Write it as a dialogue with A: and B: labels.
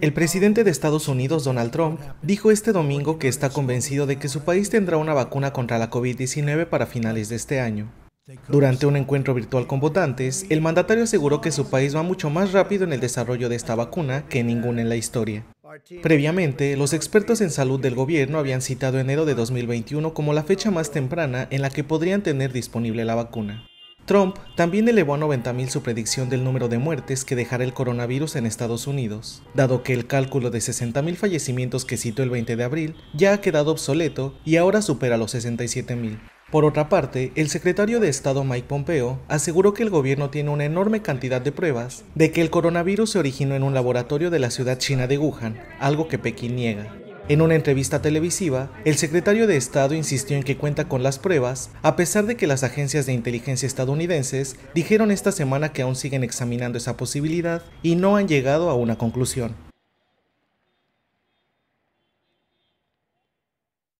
A: El presidente de Estados Unidos, Donald Trump, dijo este domingo que está convencido de que su país tendrá una vacuna contra la COVID-19 para finales de este año. Durante un encuentro virtual con votantes, el mandatario aseguró que su país va mucho más rápido en el desarrollo de esta vacuna que ninguna en la historia. Previamente, los expertos en salud del gobierno habían citado enero de 2021 como la fecha más temprana en la que podrían tener disponible la vacuna. Trump también elevó a 90.000 su predicción del número de muertes que dejará el coronavirus en Estados Unidos, dado que el cálculo de 60.000 fallecimientos que citó el 20 de abril ya ha quedado obsoleto y ahora supera los 67.000. Por otra parte, el secretario de Estado Mike Pompeo aseguró que el gobierno tiene una enorme cantidad de pruebas de que el coronavirus se originó en un laboratorio de la ciudad china de Wuhan, algo que Pekín niega. En una entrevista televisiva, el secretario de Estado insistió en que cuenta con las pruebas, a pesar de que las agencias de inteligencia estadounidenses dijeron esta semana que aún siguen examinando esa posibilidad y no han llegado a una conclusión.